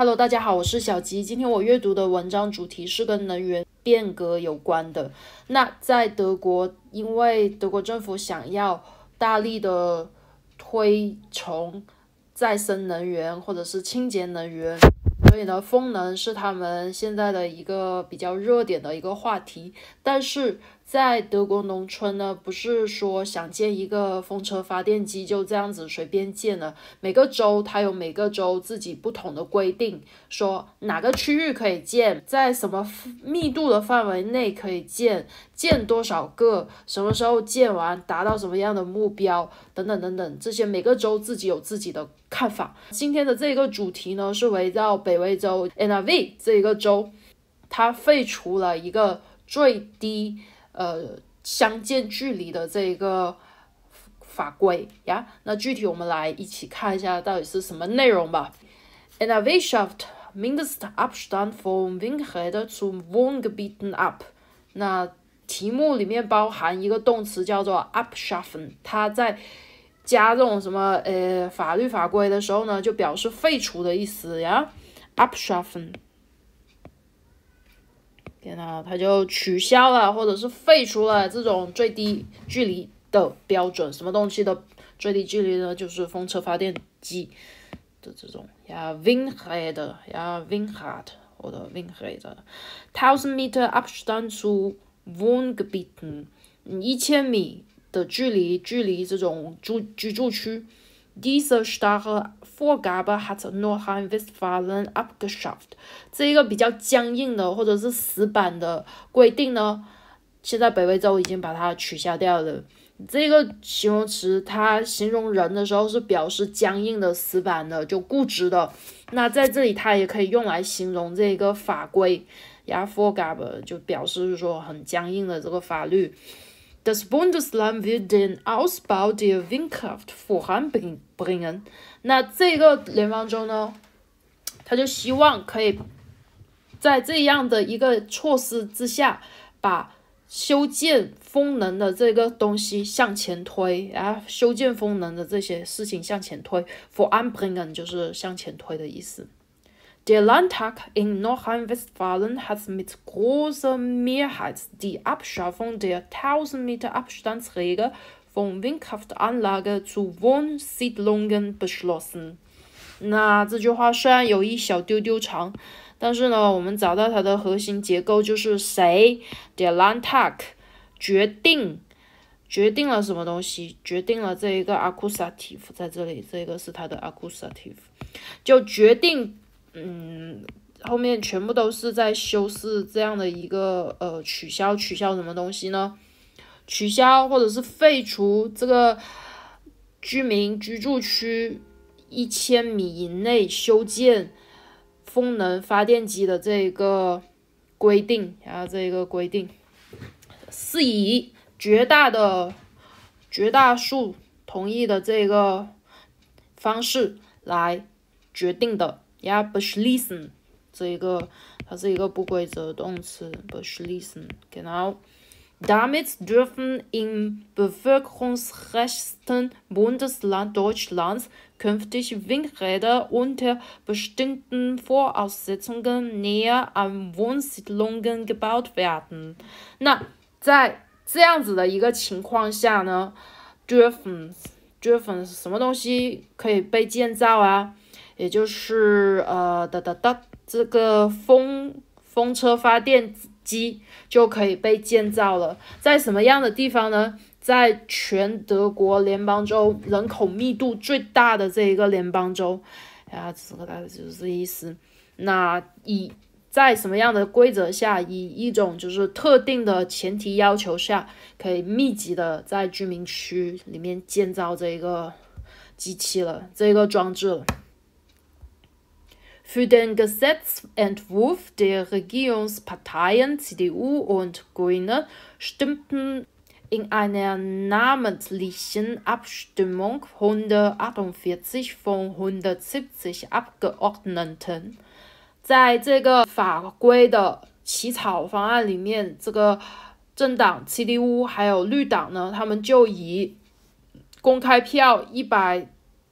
Hello，大家好，我是小吉。今天我阅读的文章主题是跟能源变革有关的。那在德国，因为德国政府想要大力的推崇再生能源或者是清洁能源，所以呢，风能是他们现在的一个比较热点的一个话题。但是，在德国农村呢，不是说想建一个风车发电机就这样子随便建了。每个州它有每个州自己不同的规定，说哪个区域可以建，在什么密度的范围内可以建，建多少个，什么时候建完，达到什么样的目标等等等等，这些每个州自己有自己的看法。今天的这个主题呢，是围绕北威州 NRW 这一个州，它废除了一个最低呃，相间距离的这一个法规呀，那具体我们来一起看一下到底是什么内容吧。i n a w i s h a f t mindestabstand vom Wingrader zum Wohngebieten ab。那题目里面包含一个动词叫做 abschaffen，它在加这种什么呃法律法规的时候呢，就表示废除的意思呀，abschaffen。天呐，他就取消了，或者是废除了这种最低距离的标准。什么东西的最低距离呢？就是风车发电机的这种，呀 w i n d e a d 呀，Windrad，r 或者 w i n d e a d t 1 0 0 0 Meter Abstand zu w o h n g b e a t e n 一千米的距离，距离这种住居住区 d i e s e Start。Forger a h a t no h time to f a l l o w up the shaft。这一个比较僵硬的或者是死板的规定呢，现在北威州已经把它取消掉了。这个形容词它形容人的时候是表示僵硬的、死板的、就固执的。那在这里它也可以用来形容这个法规，然后 forger 就表示说很僵硬的这个法律。Das Bundesland will den Ausbau der Windkraft voranbringen。那这个联邦州呢，他就希望可以在这样的一个措施之下，把修建风能的这个东西向前推啊，修建风能的这些事情向前推。voranbringen 就是向前推的意思。Der Landtag in Nordrhein-Westfalen hat mit großer Mehrheit die Abschaffung der 1000 Meter Abstandsregel von Windkraftanlagen zu Wohnsiedlungen beschlossen. beschlossen。那这句话虽然有一小丢丢长，但是呢，我们找到它的核心结构就是谁，der Landtag 决定。决定了什么东西？决定了这一个 accusative 在这里，这个是它的 accusative，就决定嗯，后面全部都是在修饰这样的一个呃，取消取消什么东西呢？取消或者是废除这个居民居住区一千米以内修建风能发电机的这个规定，然后这个规定是以绝大的绝大数同意的这个方式来决定的。Ja, beschließen. Das ist ein Begrüßungsdongs 词, beschließen. Genau. Damit dürfen im bevölkerungsrechtsten Bundesland Deutschlands künftig Windräder unter bestimmten Voraussetzungen näher an Wohnsiedlungen gebaut werden. Na, 那在这样子的一个情况下呢，dürfen dürfen 什么东西可以被建造啊？也就是呃哒哒哒，这个风风车发电机就可以被建造了。在什么样的地方呢？在全德国联邦州人口密度最大的这一个联邦州，啊，大概就是这意思。那以在什么样的规则下，以一种就是特定的前提要求下，可以密集的在居民区里面建造这一个机器了，这个装置了。Für den Gesetzentwurf der Regierungsparteien CDU und Grüne stimmten in einer namentlichen Abstimmung 148 von 170 Abgeordneten. CDU Abgeordneten. 在这个法规的起草方案里面，这个政党七里乌还有绿党呢，他们就以公开票一百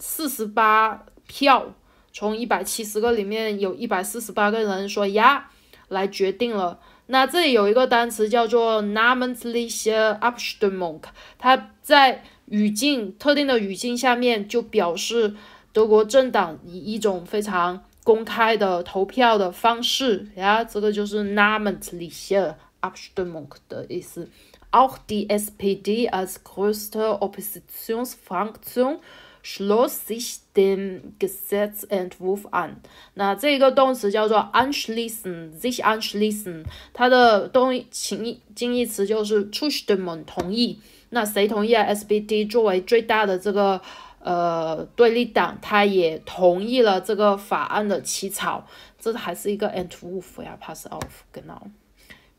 四十八票从一百七十个里面，有一百四十八个人说“呀”，来决定了。那这里有一个单词叫做 “Namentliche Abstimmung”，它在语境特定的语境下面就表示德国政党以一种非常公开的投票的方式呀，这个就是 “Namentliche Abstimmung” 的意思。Auch die SPD als größte Oppositionsfraktion schloss sich dem Gesetz entwurf an，那这个动词叫做 anschließen，sich anschließen，它的动情近义词就是 trusten，i m 同意。那谁同意啊？S B d 作为最大的这个呃对立党，他也同意了这个法案的起草。这还是一个 entwurf 呀，pass auf genau。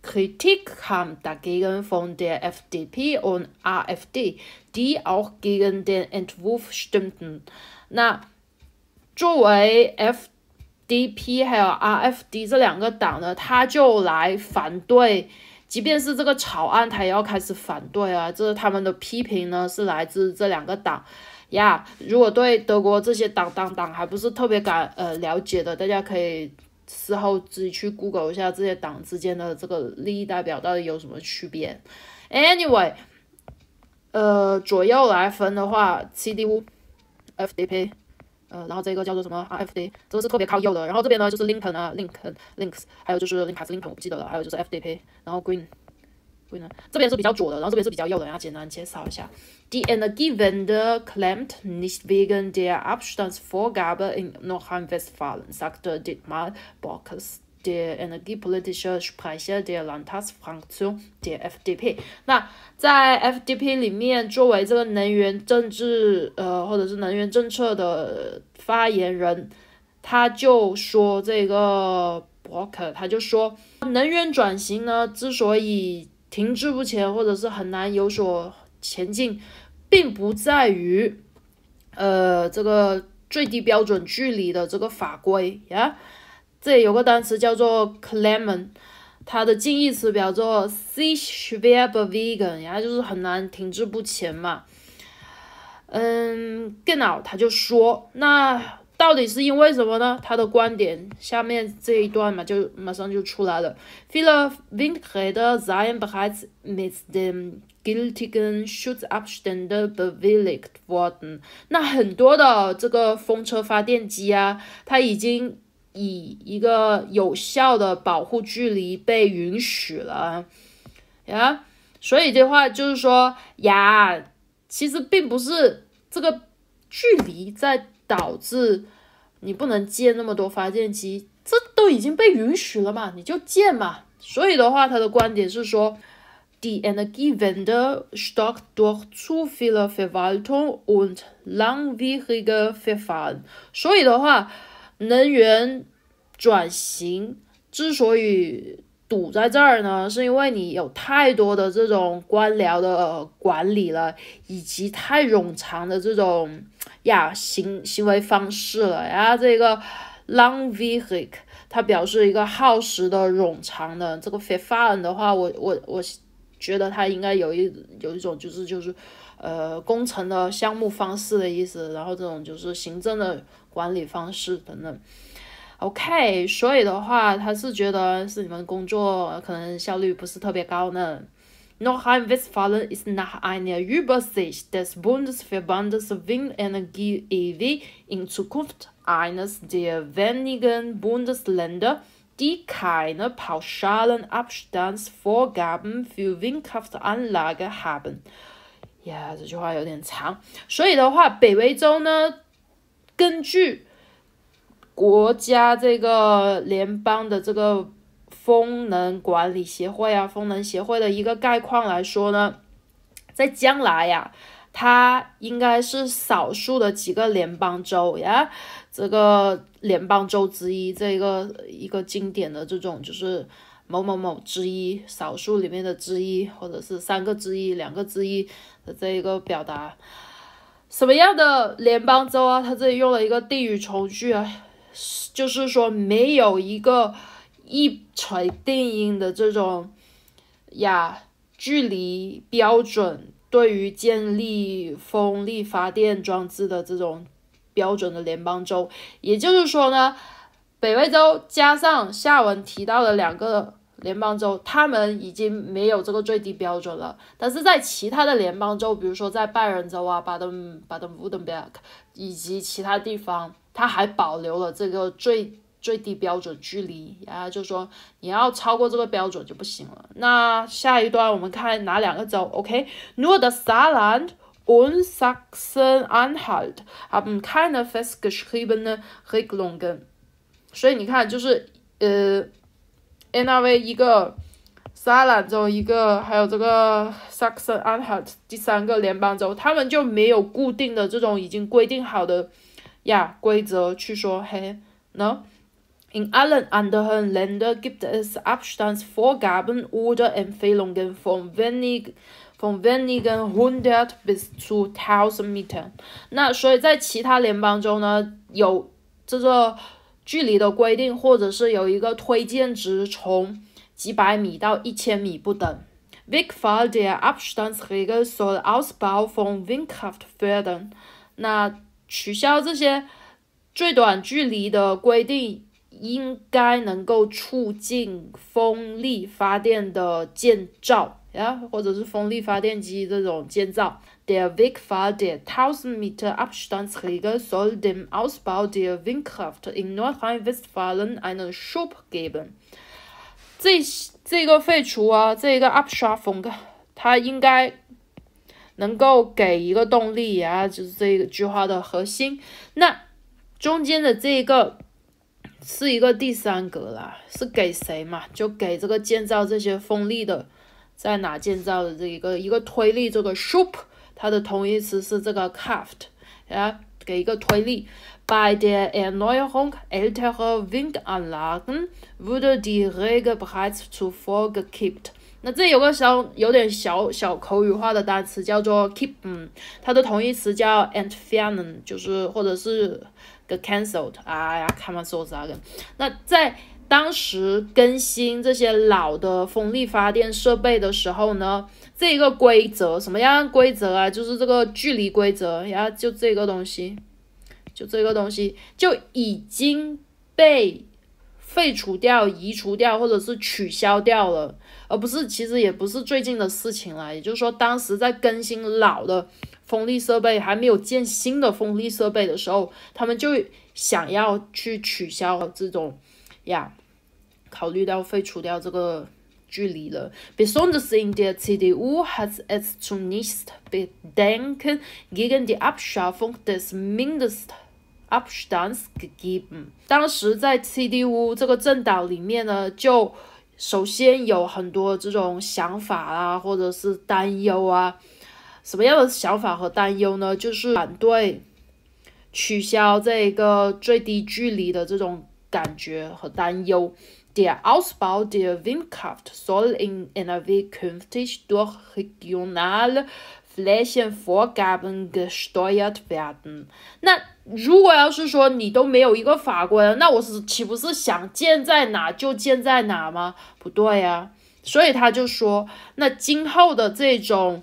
Kritik kam dagegen von der FDP und AfD, die auch gegen den Entwurf stimmten。那作为 FDP 还有 AfD 这两个党呢，他就来反对，即便是这个草案，他也要开始反对啊。这是他们的批评呢，是来自这两个党呀。如果对德国这些党党党还不是特别感呃了解的，大家可以。事后自己去 Google 一下这些党之间的这个利益代表到底有什么区别。Anyway，呃，左右来分的话，七 D u f d p 呃，然后这个叫做什么 r f d 这个是特别靠右的。然后这边呢就是 Linken 啊 l i n k n l i n k s 还有就是 l i n k a r l i n k e n 我不记得了，还有就是 FDP，然后 Green。这边是比较左的，然后这边是比较右的。然后简单介绍一下，Die e n e g i v e n t h e r klagten nicht wegen der a b s t a n d s v o r g a b e in Nordrhein-Westfalen", sagte Dietmar Borkes, der energiepolitische Sprecher der Landtagsfraktion der FDP。那在 FDP 里面，作为这个能源政治呃或者是能源政策的发言人，他就说这个 Borkes，他就说，能源转型呢之所以停滞不前，或者是很难有所前进，并不在于，呃，这个最低标准距离的这个法规呀。这里有个单词叫做 c l a m e n 它的近义词表做 s c h w e r b e v e g a n 然后就是很难停滞不前嘛。嗯，电脑他就说那。到底是因为什么呢？他的观点下面这一段嘛，就马上就出来了。Fler vindkredere e er ikke midt m gyltigens shoote afstande bevilligt vorden。那很多的这个风车发电机啊，它已经以一个有效的保护距离被允许了呀。所以的话就是说呀，其实并不是这个距离在。导致你不能建那么多发电机，这都已经被允许了嘛，你就建嘛。所以的话，他的观点是说，die Energiewende stockt durch zu viele Verwaltung und langwierige Verfahren。所以的话，能源转型之所以堵在这儿呢，是因为你有太多的这种官僚的管理了，以及太冗长的这种。呀，行行为方式了，然后这个 long vehicle，它表示一个耗时的冗长的。这个 f 非法人的话，我我我觉得它应该有一有一种就是就是，呃，工程的项目方式的意思，然后这种就是行政的管理方式等等。OK，所以的话，他是觉得是你们工作可能效率不是特别高呢。Nordrhein-Westfalen ist nach einer Übersicht des Bundesverbandes Windenergie EW in Zukunft eines der wenigen Bundesländer, die keine pauschalen Abstandsvorgaben für Windkraftanlage haben. Ja, das also ist 这句话有点长，所以的话，北威州呢，根据国家这个联邦的这个。风能管理协会啊，风能协会的一个概况来说呢，在将来呀，它应该是少数的几个联邦州呀，这个联邦州之一，这个一个经典的这种就是某某某之一，少数里面的之一，或者是三个之一、两个之一的这一个表达，什么样的联邦州啊？它这里用了一个定语从句啊，就是说没有一个。一锤定音的这种呀，距离标准对于建立风力发电装置的这种标准的联邦州，也就是说呢，北威州加上下文提到的两个联邦州，他们已经没有这个最低标准了。但是在其他的联邦州，比如说在拜仁州啊、巴登、巴登伍登贝克以及其他地方，它还保留了这个最。最低标准距离，然后就说你要超过这个标准就不行了。那下一段我们看哪两个州？OK，North Carolina n s a s k a t c h a w a n 啊，嗯，Kind of geschriebene Regelung。所以你看，就是呃，n 那为一个萨兰州一个，还有这个 s a s n a n c h a w t 第三个联邦州，他们就没有固定的这种已经规定好的呀规则去说，嘿，呢？in gibt wenig, wenigen allen anderen Ländern Abstandsvorgaben Empfehlungen von, von tausend es oder hundert Metern. zu 那所在其他邦中呢，有距离的规定，或者有一个推荐值，从几百米到一千米不等。那取消这些最短距离的规定。应该能够促进风力发电的建造呀，或者是风力发电机这种建造。Der Wegfall der 1000-Meter-Abstandsregel soll dem Ausbau der Windkraft in Nordrhein-Westfalen einen Schub geben。这这个废除啊，这个 upstream，它应该能够给一个动力啊，就是这一句话的核心。那中间的这个。是一个第三格啦，是给谁嘛？就给这个建造这些锋利的，在哪建造的这一个一个推力，这个 shoop，它的同义词是这个 craft，啊，给一个推力。Bei der Erneuerung älterer Windanlagen wurde die Regel bereits zuvor gekippt. 那这里有个小有点小小口语化的单词叫做 keep，嗯，它的同义词叫 entfernen，就是或者是个 cancelled 啊呀，看妈说啥个？那在当时更新这些老的风力发电设备的时候呢，这个规则什么样规则啊？就是这个距离规则，然后就这个东西，就这个东西就已经被。废除掉、移除掉，或者是取消掉了，而不是其实也不是最近的事情了。也就是说，当时在更新老的风力设备，还没有建新的风力设备的时候，他们就想要去取消这种呀，考虑到废除掉这个距离了。Besonders in der CDU hat es zunächst bedenken gegen die Abschaffung des Mindest Upstans g g e b e n 当时在 CDU 这个政党里面呢，就首先有很多这种想法啊，或者是担忧啊。什么样的想法和担忧呢？就是反对取消这个最低距离的这种感觉和担忧。Det outspå det vinkafte s o l l i n en av känftigheter regional. Flesh and f o r g a b d e n g e s t r o y e d burden。那如果要是说你都没有一个法规，那我是岂不是想建在哪就建在哪吗？不对呀。所以他就说，那今后的这种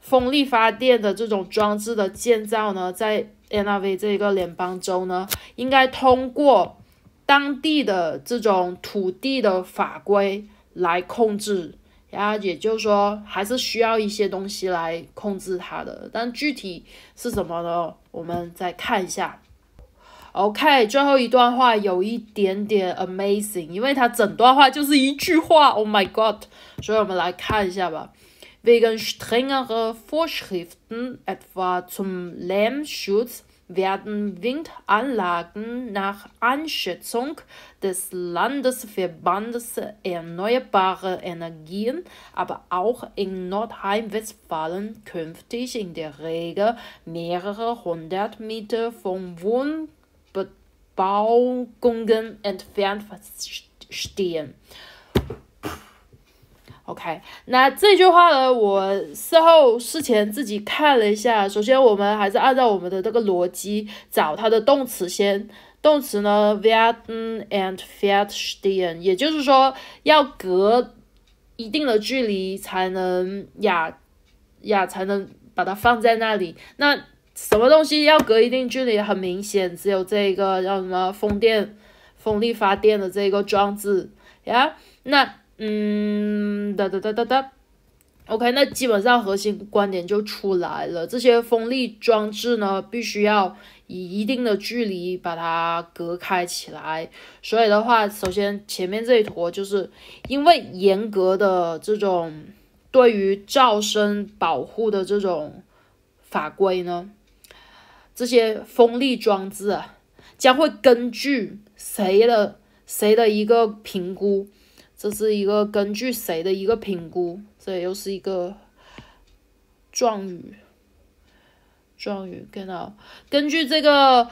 风力发电的这种装置的建造呢，在 N R V 这一个联邦州呢，应该通过当地的这种土地的法规来控制。然后也就是说，还是需要一些东西来控制它的，但具体是什么呢？我们再看一下。OK，最后一段话有一点点 amazing，因为它整段话就是一句话。Oh my god！所以我们来看一下吧。Wegen strengeren Vorschriften etwa zum Lärm Schutz。werden Windanlagen nach Einschätzung des Landesverbandes Erneuerbare Energien, aber auch in Nordrhein-Westfalen künftig in der Regel mehrere hundert Meter von Wohnbebauungen entfernt stehen. O.K. 那这句话呢？我事后事前自己看了一下。首先，我们还是按照我们的这个逻辑找它的动词先。动词呢，vatten and fettstien，也就是说要隔一定的距离才能呀呀才能把它放在那里。那什么东西要隔一定距离？很明显，只有这个叫什么风电、风力发电的这个装置呀。那嗯哒哒哒哒哒，OK，那基本上核心观点就出来了。这些风力装置呢，必须要以一定的距离把它隔开起来。所以的话，首先前面这一坨，就是因为严格的这种对于噪声保护的这种法规呢，这些风力装置啊、将会根据谁的谁的一个评估。这是一个根据谁的一个评估，这又是一个状语。状语，g e u 到？根据这个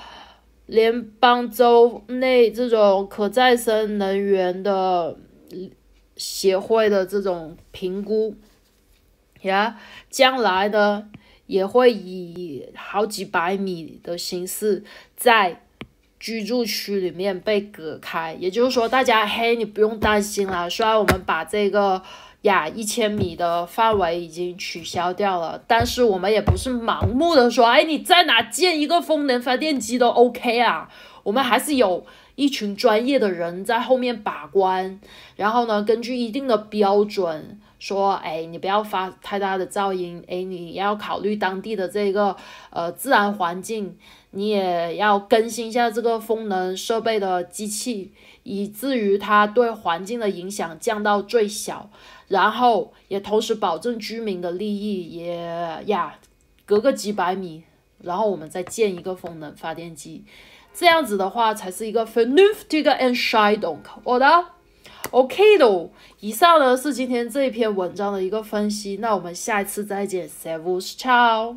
联邦州内这种可再生能源的协会的这种评估，呀，将来呢也会以好几百米的形式在。居住区里面被隔开，也就是说，大家嘿，你不用担心啦。虽然我们把这个呀一千米的范围已经取消掉了，但是我们也不是盲目的说，哎，你在哪建一个风能发电机都 OK 啊。我们还是有一群专业的人在后面把关，然后呢，根据一定的标准说，哎，你不要发太大的噪音，哎，你要考虑当地的这个呃自然环境。你也要更新一下这个风能设备的机器，以至于它对环境的影响降到最小，然后也同时保证居民的利益。也呀，隔个几百米，然后我们再建一个风能发电机，这样子的话才是一个。n and n f t e s h i o 我的，OK 的。以上呢是今天这篇文章的一个分析，那我们下一次再见，See y o s c i a o